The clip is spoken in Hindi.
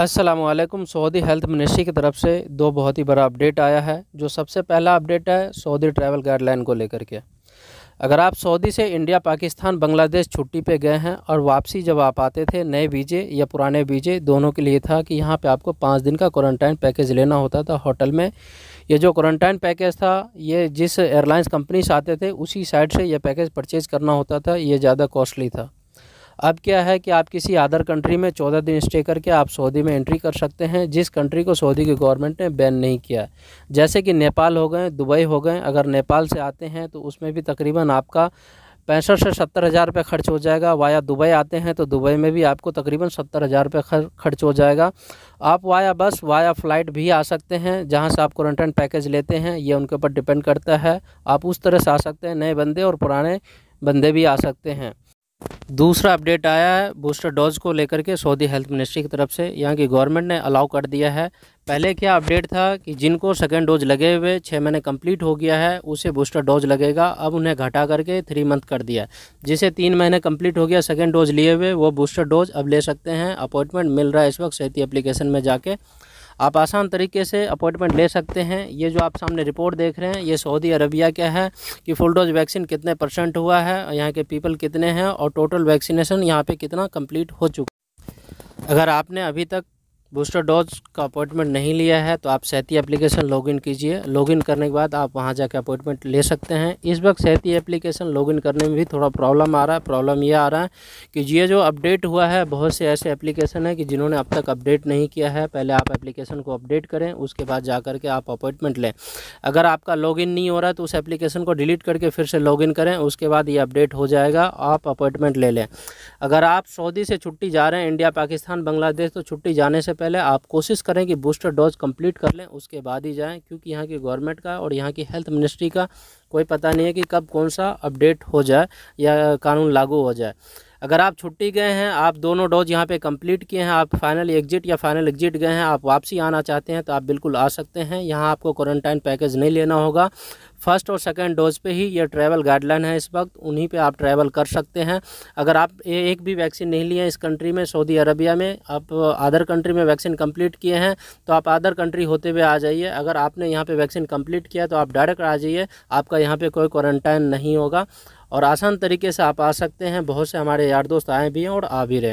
असलम सऊदी हेल्थ मिनिस्ट्री की तरफ से दो बहुत ही बड़ा अपडेट आया है जो सबसे पहला अपडेट है सऊदी ट्रैवल गाइडलाइन को लेकर के अगर आप सऊदी से इंडिया पाकिस्तान बांग्लादेश छुट्टी पे गए हैं और वापसी जब आप आते थे नए वीज़े या पुराने वीज़े दोनों के लिए था कि यहाँ पे आपको पाँच दिन का क्वारंटाइन पैकेज लेना होता था होटल में ये जो क्वारंटाइन पैकेज था ये जिस एयरलाइंस कंपनी से आते थे उसी साइड से यह पैकेज परचेज़ करना होता था ये ज़्यादा कॉस्टली था अब क्या है कि आप किसी अदर कंट्री में चौदह दिन स्टे करके आप सऊदी में एंट्री कर सकते हैं जिस कंट्री को सऊदी की गवर्नमेंट ने बैन नहीं किया जैसे कि नेपाल हो गए दुबई हो गए अगर नेपाल से आते हैं तो उसमें भी तकरीबन आपका पैंसठ से सत्तर हज़ार रुपये खर्च हो जाएगा वाया दुबई आते हैं तो दुबई में भी आपको तकरीबन सत्तर हज़ार रुपये खर्च हो जाएगा आप वाया बस वाया फ़्लाइट भी आ सकते हैं जहां से आप क्वारंटाइन पैकेज लेते हैं ये उनके ऊपर डिपेंड करता है आप उस तरह से आ सकते हैं नए बंदे और पुराने बंदे भी आ सकते हैं दूसरा अपडेट आया है बूस्टर डोज को लेकर के सऊदी हेल्थ मिनिस्ट्री की तरफ से यहाँ की गवर्नमेंट ने अलाउ कर दिया है पहले क्या अपडेट था कि जिनको सेकेंड डोज लगे हुए छः महीने कंप्लीट हो गया है उसे बूस्टर डोज लगेगा अब उन्हें घटा करके थ्री मंथ कर दिया जिसे तीन महीने कंप्लीट हो गया सेकेंड डोज लिए हुए वो बूस्टर डोज अब ले सकते हैं अपॉइंटमेंट मिल रहा है इस वक्त सेहती अप्लीकेशन में जाके आप आसान तरीके से अपॉइंटमेंट ले सकते हैं ये जो आप सामने रिपोर्ट देख रहे हैं ये सऊदी अरबिया का है कि फुल डोज वैक्सीन कितने परसेंट हुआ है यहाँ के पीपल कितने हैं और टोटल वैक्सीनेशन यहाँ पर कितना कम्प्लीट हो चुका अगर आपने अभी तक बूस्टर डोज का अपॉइंटमेंट नहीं लिया है तो आप सहती एप्लीकेशन लॉगिन कीजिए लॉगिन करने के बाद आप वहां जाकर अपॉइंटमेंट ले सकते हैं इस वक्त सहती एप्लीकेशन लॉगिन करने में भी थोड़ा प्रॉब्लम आ रहा है प्रॉब्लम ये आ रहा है कि ये जो अपडेट हुआ है बहुत से ऐसे एप्लीकेशन है कि जिन्होंने अब तक अपडेट नहीं किया है पहले आप एप्लीकेशन को अपडेट करें उसके बाद जा करके आप अपॉइंटमेंट लें अगर आपका लॉगिन नहीं हो रहा है तो उस एप्लीकेशन को डिलीट करके फिर से लॉगिन करें उसके बाद ये अपडेट हो जाएगा आप अपॉइंटमेंट ले लें अगर आप सऊदी से छुट्टी जा रहे हैं इंडिया पाकिस्तान बांग्लादेश तो छुट्टी जाने से पहले आप कोशिश करें कि बूस्टर डोज कंप्लीट कर लें उसके बाद ही जाएं क्योंकि यहाँ की गवर्नमेंट का और यहाँ की हेल्थ मिनिस्ट्री का कोई पता नहीं है कि कब कौन सा अपडेट हो जाए या कानून लागू हो जाए अगर आप छुट्टी गए हैं आप दोनों डोज यहाँ पे कंप्लीट किए हैं आप फाइनल एग्जिट या फाइनल एग्जिट गए हैं आप वापसी आना चाहते हैं तो आप बिल्कुल आ सकते हैं यहाँ आपको क्वारंटाइन पैकेज नहीं लेना होगा फर्स्ट और सेकेंड डोज पे ही ये ट्रैवल गाइडलाइन है इस वक्त उन्हीं पे आप ट्रैवल कर सकते हैं अगर आप एक भी वैक्सीन नहीं लिए इस कंट्री में सऊदी अरबिया में आप अदर कंट्री में वैक्सीन कंप्लीट किए हैं तो आप अदर कंट्री होते हुए आ जाइए अगर आपने यहाँ पे वैक्सीन कंप्लीट किया तो आप डायरेक्ट आ जाइए आपका यहाँ पर कोई क्वारंटाइन नहीं होगा और आसान तरीके से आप आ सकते हैं बहुत से हमारे यार दोस्त आए भी हैं और आ भी रहे